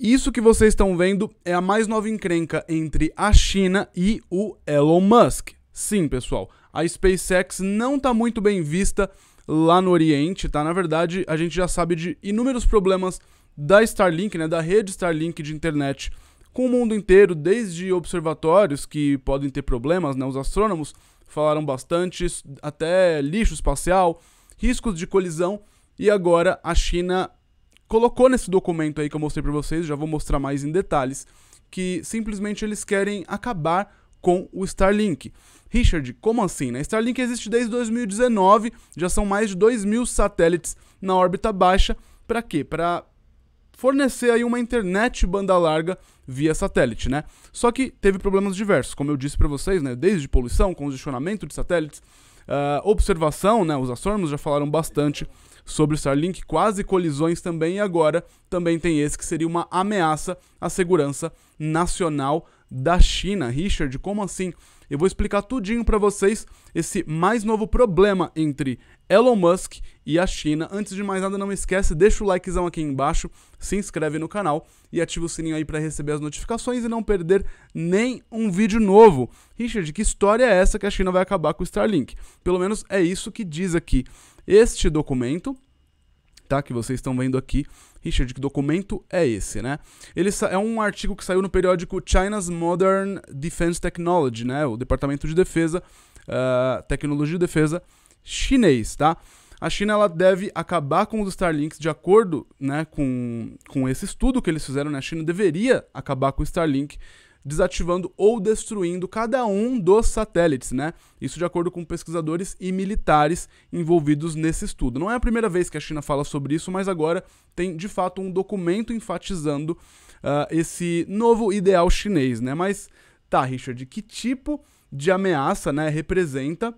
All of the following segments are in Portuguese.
Isso que vocês estão vendo é a mais nova encrenca entre a China e o Elon Musk. Sim, pessoal, a SpaceX não está muito bem vista lá no Oriente, tá? Na verdade, a gente já sabe de inúmeros problemas da Starlink, né, da rede Starlink de internet com o mundo inteiro, desde observatórios que podem ter problemas, né? Os astrônomos falaram bastante, até lixo espacial, riscos de colisão, e agora a China colocou nesse documento aí que eu mostrei para vocês, já vou mostrar mais em detalhes, que simplesmente eles querem acabar com o Starlink. Richard, como assim? Né? Starlink existe desde 2019, já são mais de 2 mil satélites na órbita baixa. Para quê? Para fornecer aí uma internet banda larga via satélite, né? Só que teve problemas diversos, como eu disse para vocês, né? Desde poluição, congestionamento de satélites, Uh, observação, né? Os astrônomos já falaram bastante sobre o Starlink, quase colisões também, e agora também tem esse que seria uma ameaça à segurança nacional da China. Richard, como assim? Eu vou explicar tudinho para vocês esse mais novo problema entre Elon Musk e a China. Antes de mais nada, não esquece, deixa o likezão aqui embaixo, se inscreve no canal e ativa o sininho aí para receber as notificações e não perder nem um vídeo novo. Richard, que história é essa que a China vai acabar com o Starlink? Pelo menos é isso que diz aqui este documento, tá? Que vocês estão vendo aqui, Richard, que documento é esse, né? Ele é um artigo que saiu no periódico China's Modern Defense Technology, né? O Departamento de Defesa, uh, Tecnologia de Defesa chinês, tá? A China ela deve acabar com os Starlinks de acordo né, com, com esse estudo que eles fizeram. Né? A China deveria acabar com o Starlink desativando ou destruindo cada um dos satélites, né? Isso de acordo com pesquisadores e militares envolvidos nesse estudo. Não é a primeira vez que a China fala sobre isso, mas agora tem de fato um documento enfatizando uh, esse novo ideal chinês, né? Mas tá, Richard, que tipo de ameaça, né, representa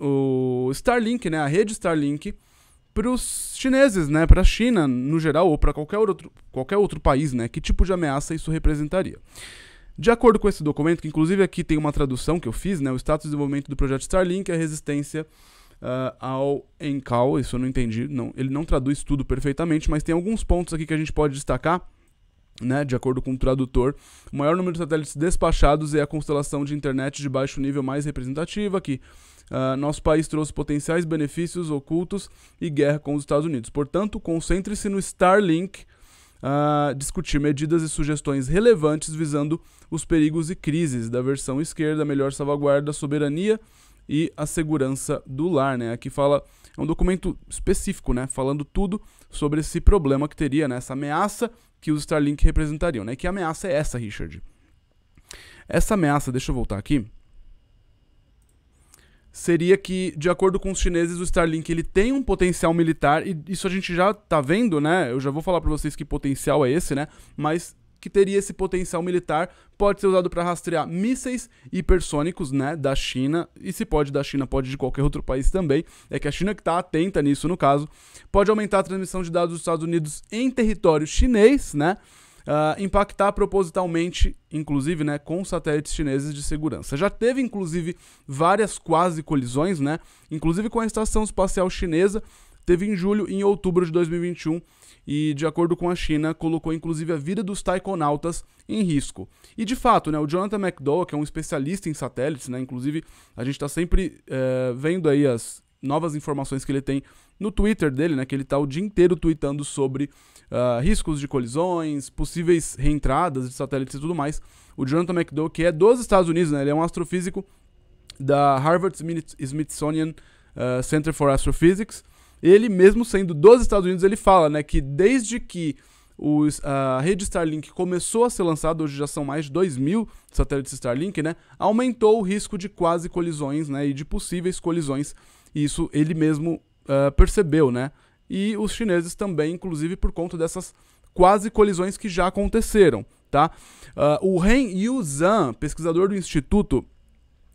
o Starlink, né, a rede Starlink? para os chineses, né, para a China no geral ou para qualquer outro, qualquer outro país, né, que tipo de ameaça isso representaria. De acordo com esse documento, que inclusive aqui tem uma tradução que eu fiz, né, o status de desenvolvimento do projeto Starlink é a resistência uh, ao Encal, isso eu não entendi, não, ele não traduz tudo perfeitamente, mas tem alguns pontos aqui que a gente pode destacar. Né, de acordo com o tradutor, o maior número de satélites despachados é a constelação de internet de baixo nível mais representativa, que Uh, nosso país trouxe potenciais benefícios ocultos e guerra com os Estados Unidos. Portanto, concentre-se no Starlink, uh, discutir medidas e sugestões relevantes visando os perigos e crises da versão esquerda, melhor salvaguarda a soberania e a segurança do lar. Né? Aqui fala, é um documento específico, né? falando tudo sobre esse problema que teria, né? essa ameaça que os Starlink representariam. Né? Que ameaça é essa, Richard? Essa ameaça, deixa eu voltar aqui seria que, de acordo com os chineses, o Starlink ele tem um potencial militar, e isso a gente já tá vendo, né? Eu já vou falar para vocês que potencial é esse, né? Mas que teria esse potencial militar, pode ser usado para rastrear mísseis hipersônicos, né, da China, e se pode da China, pode de qualquer outro país também. É que a China que está atenta nisso no caso, pode aumentar a transmissão de dados dos Estados Unidos em território chinês, né? uh, impactar propositalmente, inclusive, né, com satélites chineses de segurança. Já teve, inclusive, várias quase colisões, né, inclusive com a Estação Espacial Chinesa, teve em julho e em outubro de 2021 e, de acordo com a China, colocou inclusive a vida dos taikonautas em risco. E de fato, né, o Jonathan McDowell, que é um especialista em satélites, né, inclusive a gente está sempre é, vendo aí as novas informações que ele tem no Twitter dele, né? Que ele tá o dia inteiro tweetando sobre uh, riscos de colisões, possíveis reentradas de satélites e tudo mais. O Jonathan McDowell, que é dos Estados Unidos, né? Ele é um astrofísico da Harvard Smithsonian uh, Center for Astrophysics. Ele, mesmo sendo dos Estados Unidos, ele fala, né? Que desde que os, a rede Starlink começou a ser lançada, hoje já são mais de 2 mil satélites Starlink, né? Aumentou o risco de quase colisões, né? E de possíveis colisões. E isso ele mesmo uh, percebeu, né? E os chineses também, inclusive por conta dessas quase colisões que já aconteceram, tá? Uh, o Ren Yuzhan, pesquisador do Instituto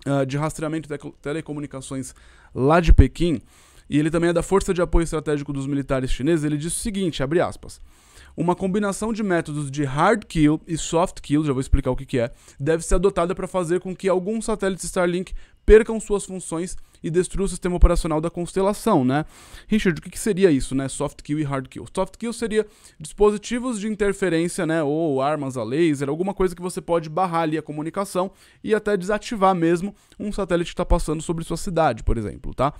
uh, de Rastreamento de Telecomunicações lá de Pequim, e ele também é da Força de Apoio Estratégico dos Militares Chineses, ele diz o seguinte, abre aspas uma combinação de métodos de hard kill e soft kill, já vou explicar o que, que é, deve ser adotada para fazer com que alguns satélites Starlink percam suas funções e destruam o sistema operacional da constelação, né? Richard, o que, que, seria isso, né? Soft kill e hard kill. Soft kill seria dispositivos de interferência, né? Ou armas a laser, alguma coisa que você pode barrar ali a comunicação e até desativar mesmo um satélite que está passando sobre sua cidade, por exemplo, tá?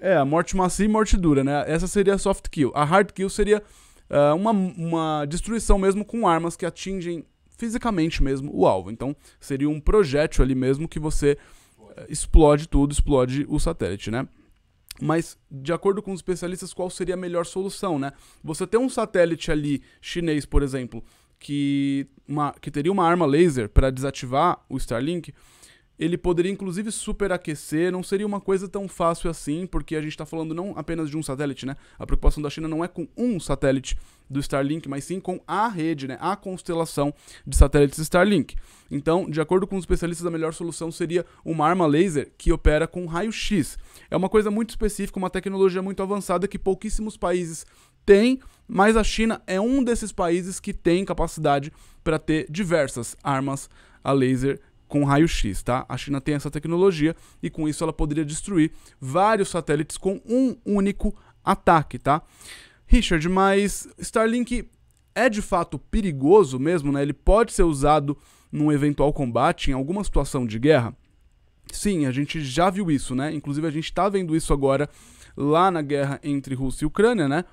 É, é, a morte macia e morte dura, né? Essa seria a soft kill. A hard kill seria uh, uma, uma destruição mesmo com armas que atingem fisicamente mesmo o alvo. Então seria um projétil ali mesmo que você uh, explode tudo, explode o satélite, né? Mas, de acordo com os especialistas, qual seria a melhor solução, né? Você ter um satélite ali chinês, por exemplo, que, uma, que teria uma arma laser para desativar o Starlink, ele poderia inclusive superaquecer, não seria uma coisa tão fácil assim, porque a gente está falando não apenas de um satélite, né? A preocupação da China não é com um satélite do Starlink, mas sim com a rede, né? A constelação de satélites Starlink. Então, de acordo com os especialistas, a melhor solução seria uma arma laser que opera com raio-x. É uma coisa muito específica, uma tecnologia muito avançada que pouquíssimos países têm, mas a China é um desses países que tem capacidade para ter diversas armas a laser com raio-x, tá? A China tem essa tecnologia e com isso ela poderia destruir vários satélites com um único ataque, tá? Richard, mas Starlink é de fato perigoso mesmo, né? Ele pode ser usado num eventual combate, em alguma situação de guerra? Sim, a gente já viu isso, né? Inclusive a gente está vendo isso agora lá na guerra entre Rússia e Ucrânia, né?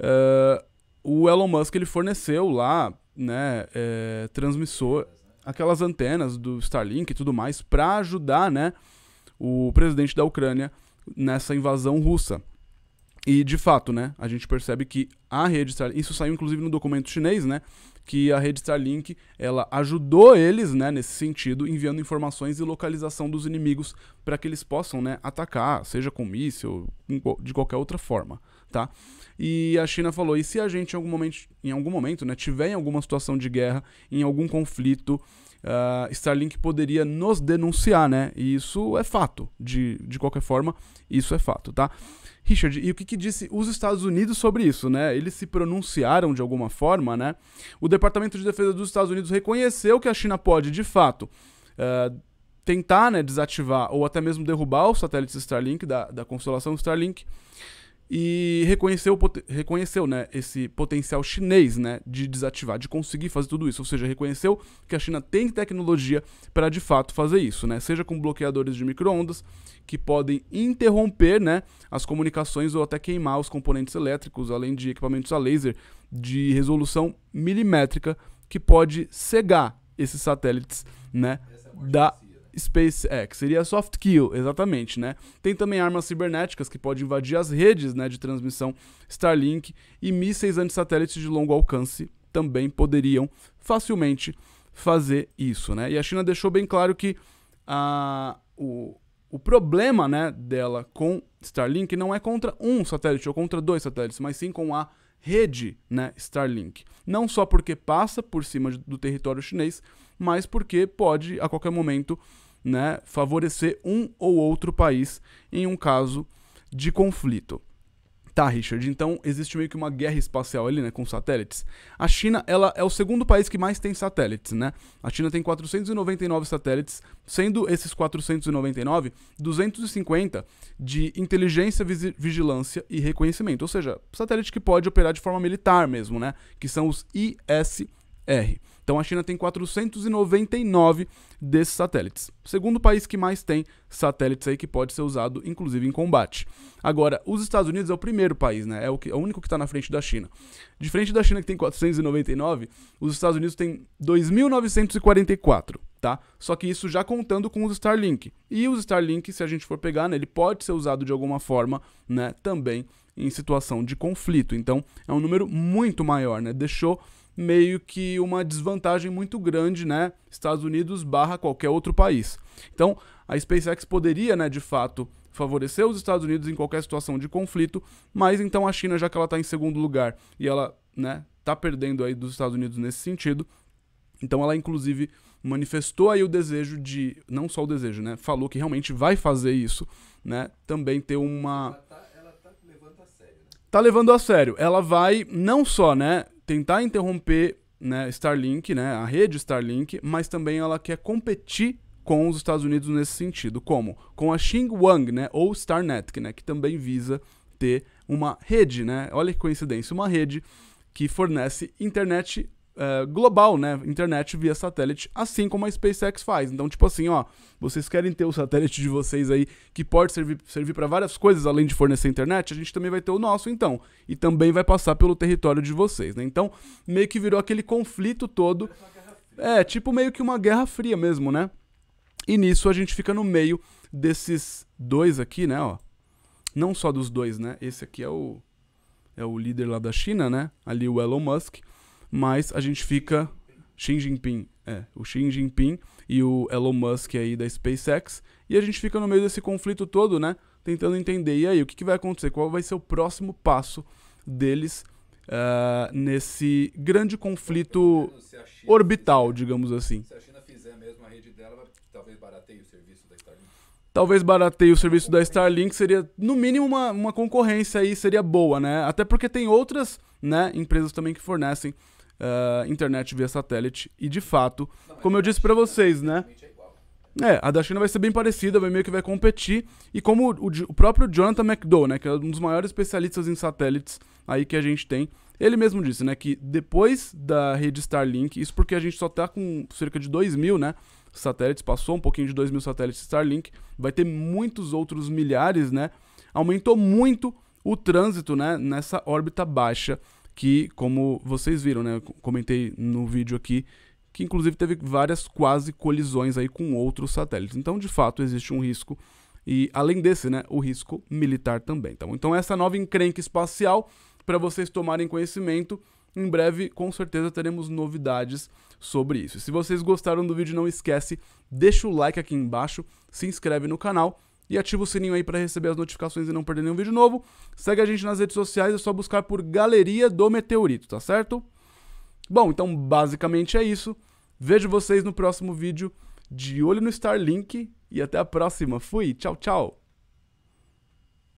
Uh, o Elon Musk ele forneceu lá, né, é, transmissor aquelas antenas do Starlink e tudo mais para ajudar, né, o presidente da Ucrânia nessa invasão russa. E de fato, né, a gente percebe que a rede Starlink, isso saiu inclusive no documento chinês, né, que a rede Starlink ela ajudou eles né, nesse sentido, enviando informações e localização dos inimigos para que eles possam né, atacar, seja com míssil, de qualquer outra forma. Tá? E a China falou: e se a gente em algum momento, em algum momento né, tiver em alguma situação de guerra, em algum conflito, uh, Starlink poderia nos denunciar, né? E isso é fato. De, de qualquer forma, isso é fato, tá? Richard, e o que, que, disse os Estados Unidos sobre isso, né? Eles se pronunciaram de alguma forma, né? O Departamento de Defesa dos Estados Unidos reconheceu que a China pode, de fato, uh, tentar né, desativar ou até mesmo derrubar o satélite Starlink, da, da constelação Starlink e reconheceu, reconheceu né, esse potencial chinês né, de desativar, de conseguir fazer tudo isso. Ou seja, reconheceu que a China tem tecnologia para de fato fazer isso, né, seja com bloqueadores de microondas que podem interromper né, as comunicações ou até queimar os componentes elétricos, além de equipamentos a laser de resolução milimétrica que pode cegar esses satélites né, é da SpaceX. Seria soft kill, exatamente, né? Tem também armas cibernéticas que podem invadir as redes né, de transmissão Starlink e mísseis antissatélites de longo alcance também poderiam facilmente fazer isso, né? E a China deixou bem claro que a, o, o problema né, dela com Starlink não é contra um satélite ou contra dois satélites, mas sim com a rede né, Starlink. Não só porque passa por cima do território chinês, mas porque pode a qualquer momento né, favorecer um ou outro país em um caso de conflito. Tá, Richard, então existe meio que uma guerra espacial ali, né, com satélites. A China, ela é o segundo país que mais tem satélites, né? A China tem 499 satélites, sendo esses 499, 250 de inteligência, vigilância e reconhecimento, ou seja, satélite que pode operar de forma militar mesmo, né, que são os ISS R. Então a China tem 499 desses satélites. Segundo país que mais tem satélites aí que pode ser usado, inclusive em combate. Agora, os Estados Unidos é o primeiro país, né? É o, que, é o único que está na frente da China. Diferente da China, que tem 499, os Estados Unidos tem 2.944. Tá? Só que isso já contando com os Starlink. E os Starlink, se a gente for pegar, né, ele pode ser usado de alguma forma, né, também em situação de conflito. Então, é um número muito maior, né? Deixou meio que uma desvantagem muito grande, né? Estados Unidos barra qualquer outro país. Então, a SpaceX poderia, né, de fato, favorecer os Estados Unidos em qualquer situação de conflito, mas então a China, já que ela está em segundo lugar e ela, né, tá perdendo aí dos Estados Unidos nesse sentido, então ela inclusive manifestou aí o desejo de, não só o desejo, né, falou que realmente vai fazer isso, né, também ter uma tá, tá, né? tá levando a sério. Ela vai não só, né, tentar interromper né, Starlink, né, a rede Starlink, mas também ela quer competir com os Estados Unidos nesse sentido, como com a Xinguang, né, ou Starnet, né, que também visa ter uma rede, né? Olha que coincidência, uma rede que fornece internet é, global, né? Internet via satélite, assim como a SpaceX faz. Então, tipo assim, ó, vocês querem ter o satélite de vocês aí, que pode servir, servir para várias coisas além de fornecer internet, a gente também vai ter o nosso, então. E também vai passar pelo território de vocês, né? Então, meio que virou aquele conflito todo. É, tipo meio que uma guerra fria mesmo, né? E nisso a gente fica no meio desses dois aqui, né, ó. Não só dos dois, né? Esse aqui é o é o líder lá da China, né? Ali o Elon Musk mas a gente fica Xi Jinping, é, o Xi Jinping e o Elon Musk aí da SpaceX, e a gente fica no meio desse conflito todo, né? Tentando entender, e aí, o que, que vai acontecer? Qual vai ser o próximo passo deles uh, nesse grande conflito então, China, orbital, digamos assim? Se a assim. China fizer mesmo a rede dela, talvez barateie o serviço da Starlink. Talvez barateie o serviço da Starlink seria, no mínimo, uma, uma concorrência aí, seria boa, né? Até porque tem outras né, empresas também que fornecem uh, internet via satélite. E de fato, Não, como eu disse para vocês, né? É, a da China vai ser bem parecida, vai meio que vai competir. E como o, o, próprio Jonathan McDowell, né, que é um dos maiores especialistas em satélites aí que a gente tem, ele mesmo disse, né, que depois da rede Starlink, isso porque a gente só tá com cerca de 2 mil, né, satélites, passou um pouquinho de 2 mil satélites Starlink, vai ter muitos outros milhares, né, aumentou muito o trânsito, né, nessa órbita baixa que, como vocês viram, né? Eu comentei no vídeo aqui, que inclusive teve várias quase colisões aí com outros satélites. Então, de fato, existe um risco. E além desse, né, o risco militar também. Então, então essa nova encrenca espacial, para vocês tomarem conhecimento, em breve, com certeza, teremos novidades sobre isso. Se vocês gostaram do vídeo, não esquece, deixa o like aqui embaixo, se inscreve no canal e ativa o sininho aí para receber as notificações e não perder nenhum vídeo novo. Segue a gente nas redes sociais, é só buscar por Galeria do Meteorito, tá certo? Bom, então basicamente é isso. Vejo vocês no próximo vídeo. De olho no Starlink e até a próxima. Fui, tchau, tchau.